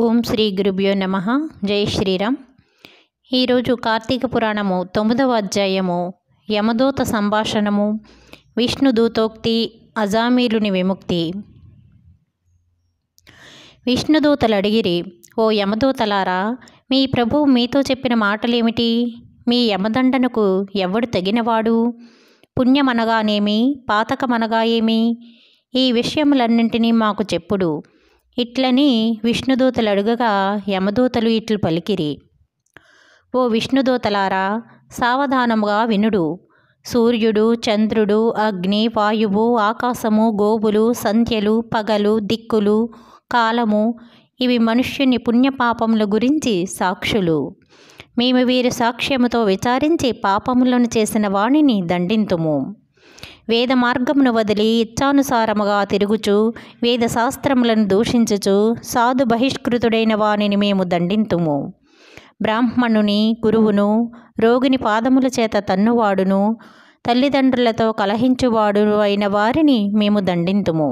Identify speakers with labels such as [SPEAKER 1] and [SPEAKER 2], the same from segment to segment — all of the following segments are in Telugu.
[SPEAKER 1] ఓం శ్రీ గురుభ్యో నమ జై శ్రీరామ్ ఈరోజు కార్తీక పురాణము తొమ్మిదవ అధ్యాయము యమదూత సంభాషణము విష్ణు దూతోక్తి అజామీలుని విముక్తి విష్ణుదూతలు అడిగిరి ఓ యమదూతలారా మీ ప్రభు మీతో చెప్పిన మాటలేమిటి మీ యమదండనకు ఎవడు తగినవాడు పుణ్యమనగానేమి పాతకమనగా ఏమి ఈ విషయములన్నింటినీ మాకు చెప్పుడు ఇట్లని విష్ణుదూతలు అడుగగా యమదూతలు ఇట్లు పలికిరి ఓ విష్ణుదూతలారా సావధానముగా వినుడు సూర్యుడు చంద్రుడు అగ్ని వాయువు ఆకాశము గోబులు సంధ్యలు పగలు దిక్కులు కాలము ఇవి మనుష్యుని పుణ్యపాపముల గురించి సాక్షులు మేము వీరి సాక్ష్యముతో విచారించి పాపములను చేసిన వాణిని దండింతుము వేద మార్గమును వదిలి ఇచ్చానుసారముగా తిరుగుచు వేద శాస్త్రములను దూషించుచు సాధు బహిష్కృతుడైన వానిని మేము దండింతుము బ్రాహ్మణుని గురువును రోగిని పాదముల చేత తన్నువాడును తల్లిదండ్రులతో కలహించువాడు అయిన వారిని మేము దండింతుము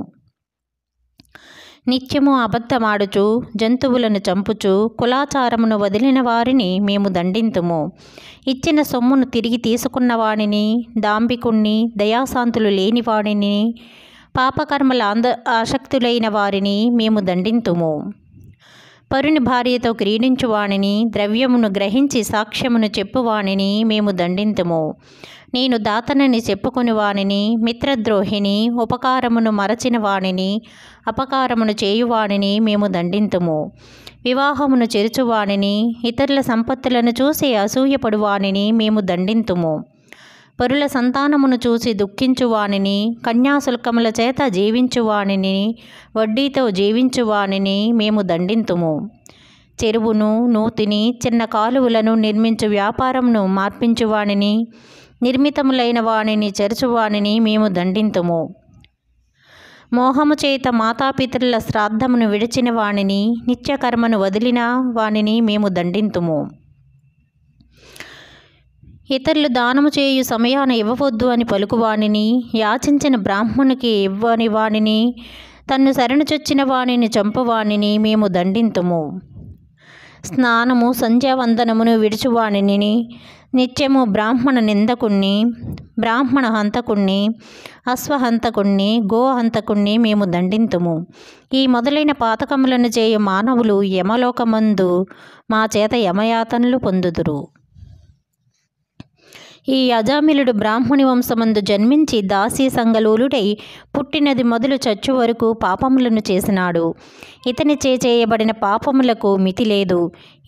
[SPEAKER 1] నిత్యము అబద్ధమాడుచు జంతువులను చంపుచు కులాచారమును వదిలిన వారిని మేము దండింతుము ఇచ్చిన సొమ్మును తిరిగి తీసుకున్నవాణిని దాంబికుణ్ణి దయాశాంతులు లేనివాణిని పాపకర్మల అంద ఆసక్తులైన వారిని మేము దండింతుము పరుని భార్యతో క్రీడించువాణిని ద్రవ్యమును గ్రహించి సాక్ష్యమును చెప్పువాణిని మేము దండింతుము నేను దాతనని చెప్పుకుని వాణిని మిత్రద్రోహిని ఉపకారమును మరచిన వాణిని అపకారమును చేయువాణిని మేము దండింతుము వివాహమును చెరుచువాణిని ఇతరుల సంపత్తులను చూసి అసూయపడువాణిని మేము దండింతుము పరుల సంతానమును చూసి దుఃఖించువాణిని కన్యాశుల్కముల చేత జీవించువానిని వడ్డీతో జీవించువానిని మేము దండింతుము చెరువును నూతిని చిన్న కాలువలను నిర్మించు వ్యాపారంను మార్పించువాణిని నిర్మితములైన వాణిని చెరుచువాణిని మేము దండింతుము మోహము చేత మాతాపితృల శ్రాద్ధమును విడిచిన వాణిని నిత్యకర్మను వదిలిన వాణిని మేము దండింతుము ఇతరులు దానము చేయు సమయాన ఇవ్వవద్దు అని పలుకువాణిని యాచించిన బ్రాహ్మణునికి ఇవ్వని వాణిని తన్ను చొచ్చిన వాణిని చంపవాణిని మేము దండింతుము స్నానము సంధ్యావందనమును విడుచువాణిని నిత్యము బ్రాహ్మణ నిందకుణ్ణి బ్రాహ్మణ హంతకుణ్ణి అశ్వహంతకుణ్ణి గోహంతకుణ్ణి మేము దండింతుము ఈ మొదలైన పాతకములను చేయు మానవులు యమలోకమందు మా చేత యమయాతనలు పొందుదురు ఈ అజామిలుడు బ్రాహ్మణి వంశమందు జన్మించి దాసీ సంగలూలుడై పుట్టినది మొదలు చచ్చు వరకు పాపములను చేసినాడు ఇతని చేయబడిన పాపములకు మితి లేదు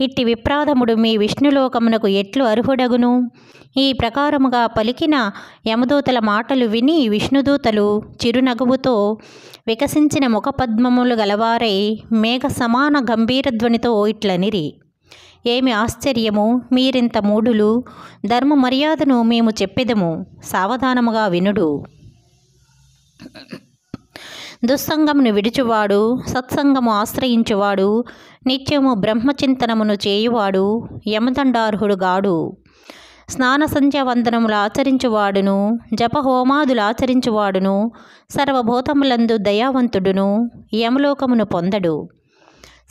[SPEAKER 1] ఇట్టి విప్రాదముడు మీ విష్ణులోకమునకు ఎట్లు అర్హుడగును ఈ ప్రకారముగా పలికిన యమదూతల మాటలు విని విష్ణుదూతలు చిరునగువుతో వికసించిన ముఖపద్మములు గలవారై మేఘ సమాన గంభీరధ్వనితో ఇట్లనిరి ఏమి ఆశ్చర్యము మీరింత మూఢులు ధర్మ మర్యాదను మేము చెప్పెదము సావధానముగా వినుడు దుస్సంగమును విడిచువాడు సత్సంగము ఆశ్రయించువాడు నిత్యము బ్రహ్మచింతనమును చేయువాడు యమదండార్హుడు గాడు స్నాన సంధ్య వందనములు ఆచరించువాడును జపహోమాదులు ఆచరించువాడును సర్వభూతములందు దయావంతుడును యమలోకమును పొందడు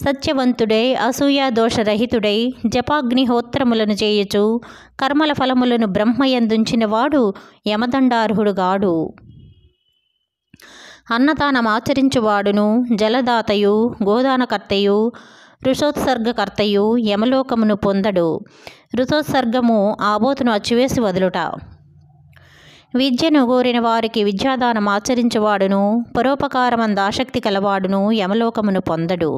[SPEAKER 1] సత్యవంతుడై అసూయాదోషరహితుడై జపాగ్నిహోత్రములను చేయచు కర్మల ఫలములను బ్రహ్మయందుంచినవాడు యమదండార్హుడుగాడు ఆచరించువాడును జలదాతయు గోదానకర్తయు ఋషోత్సర్గకర్తయు యమలోకమును పొందడు ఋషోత్సర్గము ఆబోతును అచ్చివేసి వదులుట విద్యను కోరిన వారికి విద్యాదానం ఆచరించువాడును పరోపకారమంద ఆసక్తి కలవాడును యమలోకమును పొందడు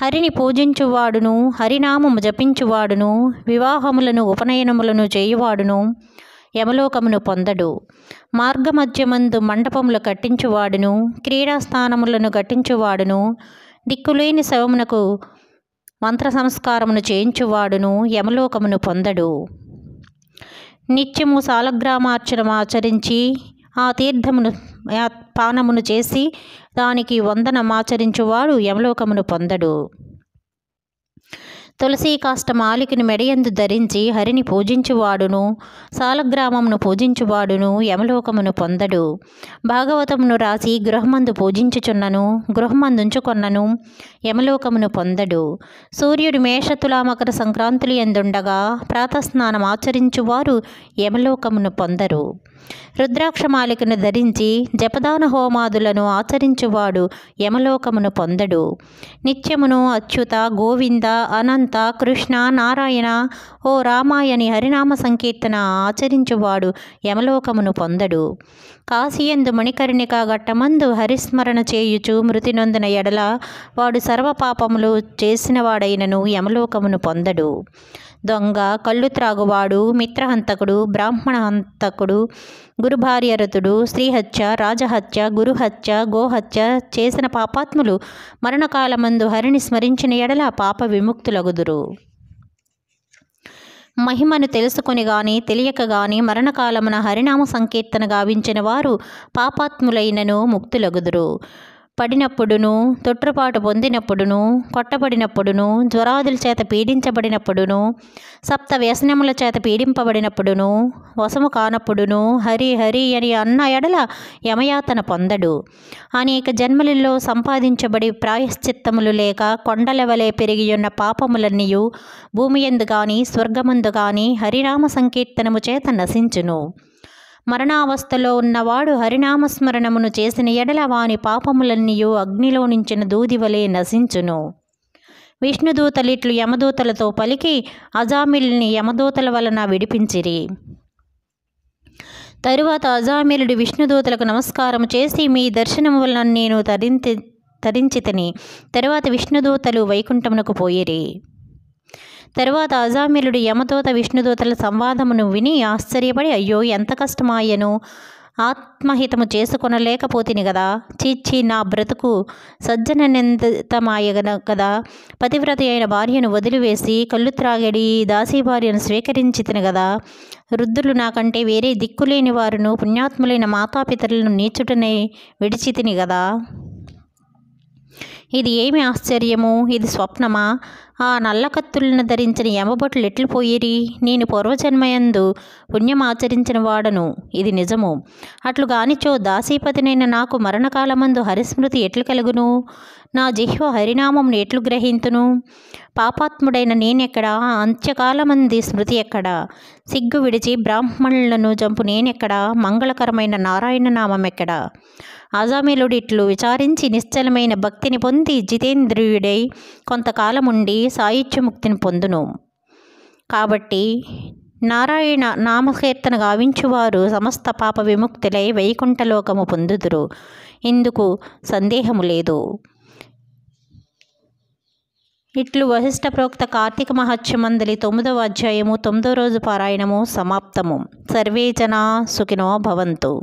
[SPEAKER 1] హరిని పూజించువాడును హరినామము జపించువాడును వివాహములను ఉపనయనములను చేయువాడును యమలోకమును పొందడు మార్గమధ్యమందు మండపములు కట్టించువాడును క్రీడాస్థానములను కట్టించువాడును దిక్కులేని శవమునకు మంత్ర సంస్కారమును చేయించువాడును యమలోకమును పొందడు నిత్యము ఆచరించి ఆ తీర్థమును పానమును చేసి దానికి వందనమాచరించువాడు యమలోకమును పొందడు తులసి కాష్ట మాలికను మెడయందు ధరించి హరిని పూజించువాడును సాలగ్రామమును పూజించువాడును యమలోకమును పొందడు భాగవతమును రాసి గృహమందు పూజించుచున్నను గృహమందుంచుకొన్నను యమలోకమును పొందడు సూర్యుడు మేషతులామకర సంక్రాంతులు ఎందుండగా ప్రాతస్నానం ఆచరించువారు యమలోకమును పొందరు రుద్రాక్షమాలికను ధరించి జపదాన హోమాదులను ఆచరించువాడు యమలోకమును పొందడు నిత్యమును అచ్యుత గోవింద అనంత కృష్ణ నారాయణ ఓ రామాయణి హరినామ సంకీర్తన ఆచరించువాడు యమలోకమును పొందడు కాశీయందు మణికర్ణిక గట్టమందు హరిస్మరణ చేయుచు మృతి నొందిన ఎడల వాడు సర్వపాపములు చేసినవాడైనను యమలోకమును పొందడు దొంగ కళ్ళు త్రాగువాడు మిత్రహంతకుడు బ్రాహ్మణ హంతకుడు గురుభార్యరతుడు స్త్రీహత్య రాజహత్య గురుహత్య గోహత్య చేసిన పాపాత్ములు మరణకాలమందు హరిని స్మరించిన ఎడల పాప విముక్తులగుదురు మహిమను తెలుసుకొని గాని తెలియక గాని మరణకాలమున హరినామ సంకీర్తన గావించిన వారు పాపాత్ములైనను ముక్తులగుదురు పడినప్పుడును తొట్రపాటు పొందినప్పుడును కొట్టబడినప్పుడును జ్వరాదుల చేత పీడించబడినప్పుడును సప్త వ్యసనముల చేత పీడింపబడినప్పుడును వసము కానప్పుడును హరి హరి అని అన్న ఎడల యమయాతన పొందడు అనేక జన్మలలో సంపాదించబడి ప్రాయశ్చిత్తములు లేక కొండలెవలే పెరిగియున్న పాపములన్నీయు భూమి ఎందు కానీ స్వర్గమందు కానీ హరినామ సంకీర్తనము చేత నశించును మరణావస్థలో ఉన్నవాడు హరినామస్మరణమును చేసిన ఎడల వాని పాపములన్నీయు అగ్నిలో నించిన దూదివలే నశించును విష్ణుదూతలిట్లు యమదూతలతో పలికి అజామిల్ని యమదూతల వలన విడిపించిరి తరువాత అజామిలుడు విష్ణుదూతలకు నమస్కారం చేసి మీ దర్శనం వలన నేను తరించి తరించితని తరువాత విష్ణుదూతలు వైకుంఠమునకు పోయిరి తరువాత అజామిలుడు యమదూత విష్ణుదూతల సంవాదమును విని ఆశ్చర్యపడి అయ్యో ఎంత కష్టమాయను ఆత్మహితము చేసుకొనలేకపోతిని కదా చీచి నా బ్రతుకు సజ్జననిందితమాయగన కదా పతివ్రత అయిన భార్యను వదిలివేసి కళ్ళు త్రాగడి దాసీ భార్యను స్వీకరించి కదా వృద్ధులు నాకంటే వేరే దిక్కులేని వారును పుణ్యాత్ములైన మాతాపితరులను నీచుటనే విడిచి కదా ఇది ఏమి ఆశ్చర్యము ఇది స్వప్నమా ఆ నల్లకత్తులను ధరించిన యమభటులు ఎట్లు పోయిరి నేను పూర్వజన్మయందు పుణ్యమాచరించిన వాడను ఇది నిజము అట్లు గానిచో దాసీపతినైన నాకు మరణకాలమందు హరిస్మృతి ఎట్లు కలుగును నా జిహ్వ హరినామం ఎట్లు గ్రహింతును పాపాత్ముడైన నేనెక్కడా అంత్యకాలమంది స్మృతి ఎక్కడా సిగ్గు విడిచి బ్రాహ్మణులను జంపు నేనెక్కడా మంగళకరమైన నారాయణ నామం ఎక్కడా అజామిలుడిట్లు విచారించి నిశ్చలమైన భక్తిని పొంది జితేంద్రియుడై కొంతకాలముండి సాహిత్యముక్తిని పొందును కాబట్టి నారాయణ నామకీర్తన గావించువారు సమస్త పాప విముక్తులై వైకుంఠలోకము పొందుదురు ఇందుకు సందేహము లేదు ఇట్లు వశిష్ట ప్రోక్త కార్తీక మహత్యమందలి తొమ్మిదవ అధ్యాయము తొమ్మిదో రోజు పారాయణము సమాప్తము సర్వే జనా సుఖినో భవంతు